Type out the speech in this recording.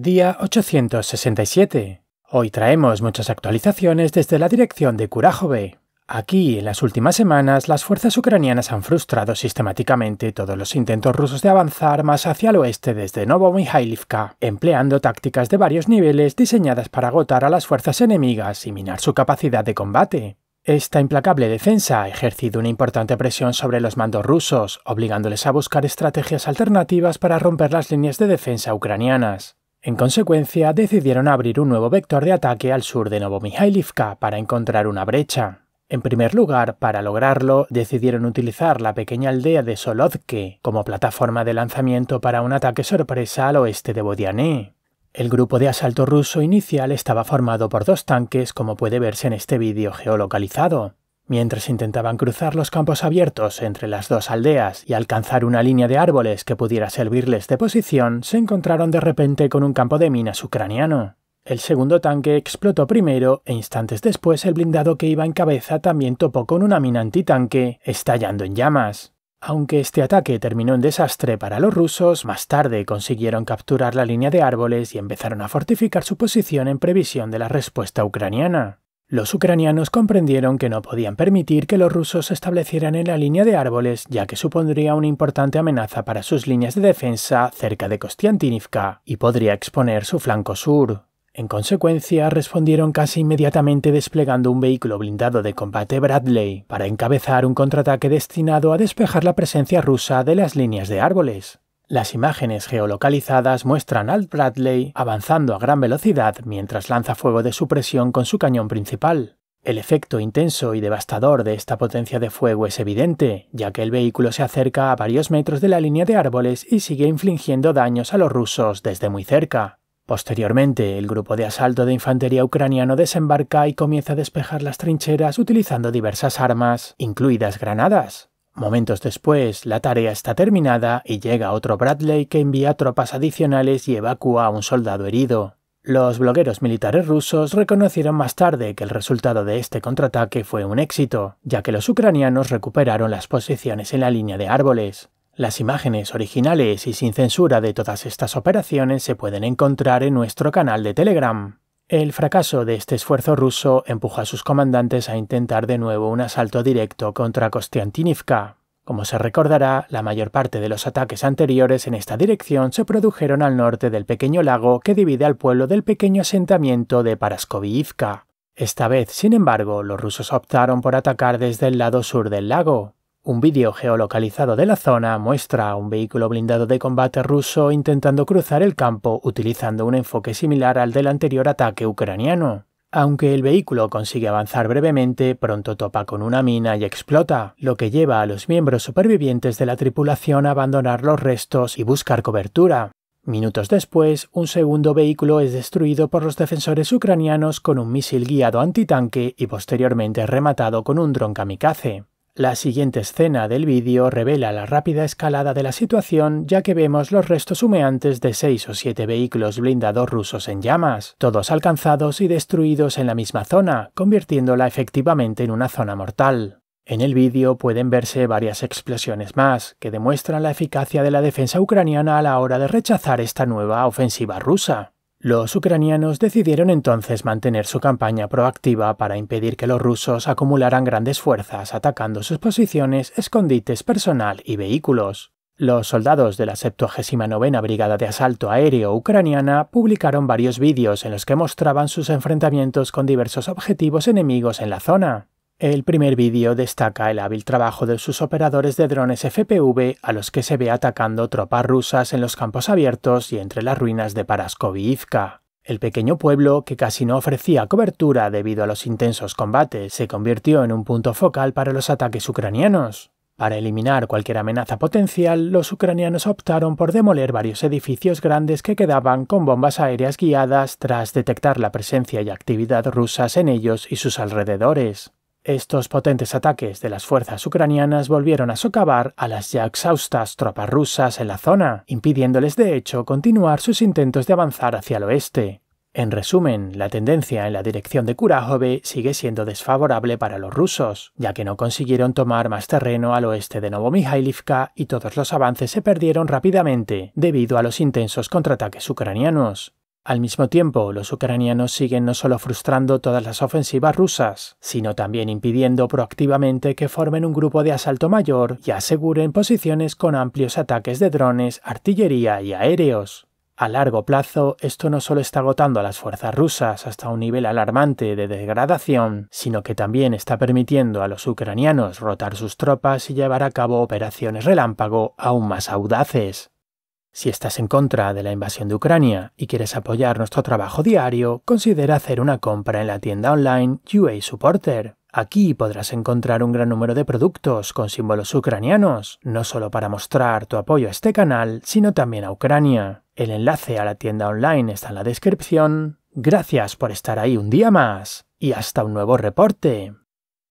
Día 867. Hoy traemos muchas actualizaciones desde la dirección de Kurajove. Aquí, en las últimas semanas, las fuerzas ucranianas han frustrado sistemáticamente todos los intentos rusos de avanzar más hacia el oeste desde Novomihailivka, empleando tácticas de varios niveles diseñadas para agotar a las fuerzas enemigas y minar su capacidad de combate. Esta implacable defensa ha ejercido una importante presión sobre los mandos rusos, obligándoles a buscar estrategias alternativas para romper las líneas de defensa ucranianas. En consecuencia, decidieron abrir un nuevo vector de ataque al sur de Novomihailivka para encontrar una brecha. En primer lugar, para lograrlo, decidieron utilizar la pequeña aldea de Solodke como plataforma de lanzamiento para un ataque sorpresa al oeste de Bodiané. El grupo de asalto ruso inicial estaba formado por dos tanques, como puede verse en este vídeo geolocalizado. Mientras intentaban cruzar los campos abiertos entre las dos aldeas y alcanzar una línea de árboles que pudiera servirles de posición, se encontraron de repente con un campo de minas ucraniano. El segundo tanque explotó primero e instantes después el blindado que iba en cabeza también topó con una mina antitanque, estallando en llamas. Aunque este ataque terminó en desastre para los rusos, más tarde consiguieron capturar la línea de árboles y empezaron a fortificar su posición en previsión de la respuesta ucraniana. Los ucranianos comprendieron que no podían permitir que los rusos se establecieran en la línea de árboles, ya que supondría una importante amenaza para sus líneas de defensa cerca de Kostiantynivka y podría exponer su flanco sur. En consecuencia, respondieron casi inmediatamente desplegando un vehículo blindado de combate Bradley para encabezar un contraataque destinado a despejar la presencia rusa de las líneas de árboles. Las imágenes geolocalizadas muestran al Bradley avanzando a gran velocidad mientras lanza fuego de supresión con su cañón principal. El efecto intenso y devastador de esta potencia de fuego es evidente, ya que el vehículo se acerca a varios metros de la línea de árboles y sigue infligiendo daños a los rusos desde muy cerca. Posteriormente, el grupo de asalto de infantería ucraniano desembarca y comienza a despejar las trincheras utilizando diversas armas, incluidas granadas. Momentos después, la tarea está terminada y llega otro Bradley que envía tropas adicionales y evacúa a un soldado herido. Los blogueros militares rusos reconocieron más tarde que el resultado de este contraataque fue un éxito, ya que los ucranianos recuperaron las posiciones en la línea de árboles. Las imágenes originales y sin censura de todas estas operaciones se pueden encontrar en nuestro canal de Telegram. El fracaso de este esfuerzo ruso empujó a sus comandantes a intentar de nuevo un asalto directo contra Kostiantynivka. Como se recordará, la mayor parte de los ataques anteriores en esta dirección se produjeron al norte del pequeño lago que divide al pueblo del pequeño asentamiento de Paraskoviivka. Esta vez, sin embargo, los rusos optaron por atacar desde el lado sur del lago, un vídeo geolocalizado de la zona muestra a un vehículo blindado de combate ruso intentando cruzar el campo utilizando un enfoque similar al del anterior ataque ucraniano. Aunque el vehículo consigue avanzar brevemente, pronto topa con una mina y explota, lo que lleva a los miembros supervivientes de la tripulación a abandonar los restos y buscar cobertura. Minutos después, un segundo vehículo es destruido por los defensores ucranianos con un misil guiado antitanque y posteriormente rematado con un dron kamikaze. La siguiente escena del vídeo revela la rápida escalada de la situación ya que vemos los restos humeantes de seis o siete vehículos blindados rusos en llamas, todos alcanzados y destruidos en la misma zona, convirtiéndola efectivamente en una zona mortal. En el vídeo pueden verse varias explosiones más, que demuestran la eficacia de la defensa ucraniana a la hora de rechazar esta nueva ofensiva rusa. Los ucranianos decidieron entonces mantener su campaña proactiva para impedir que los rusos acumularan grandes fuerzas atacando sus posiciones, escondites personal y vehículos. Los soldados de la 79 Brigada de Asalto Aéreo Ucraniana publicaron varios vídeos en los que mostraban sus enfrentamientos con diversos objetivos enemigos en la zona. El primer vídeo destaca el hábil trabajo de sus operadores de drones FPV a los que se ve atacando tropas rusas en los campos abiertos y entre las ruinas de Paraskovivka. El pequeño pueblo, que casi no ofrecía cobertura debido a los intensos combates, se convirtió en un punto focal para los ataques ucranianos. Para eliminar cualquier amenaza potencial, los ucranianos optaron por demoler varios edificios grandes que quedaban con bombas aéreas guiadas tras detectar la presencia y actividad rusas en ellos y sus alrededores. Estos potentes ataques de las fuerzas ucranianas volvieron a socavar a las ya exhaustas tropas rusas en la zona, impidiéndoles de hecho continuar sus intentos de avanzar hacia el oeste. En resumen, la tendencia en la dirección de Kurajove sigue siendo desfavorable para los rusos, ya que no consiguieron tomar más terreno al oeste de Novomihailivka y todos los avances se perdieron rápidamente debido a los intensos contraataques ucranianos. Al mismo tiempo, los ucranianos siguen no solo frustrando todas las ofensivas rusas, sino también impidiendo proactivamente que formen un grupo de asalto mayor y aseguren posiciones con amplios ataques de drones, artillería y aéreos. A largo plazo, esto no solo está agotando a las fuerzas rusas hasta un nivel alarmante de degradación, sino que también está permitiendo a los ucranianos rotar sus tropas y llevar a cabo operaciones relámpago aún más audaces. Si estás en contra de la invasión de Ucrania y quieres apoyar nuestro trabajo diario, considera hacer una compra en la tienda online UA Supporter. Aquí podrás encontrar un gran número de productos con símbolos ucranianos, no solo para mostrar tu apoyo a este canal, sino también a Ucrania. El enlace a la tienda online está en la descripción. Gracias por estar ahí un día más y hasta un nuevo reporte.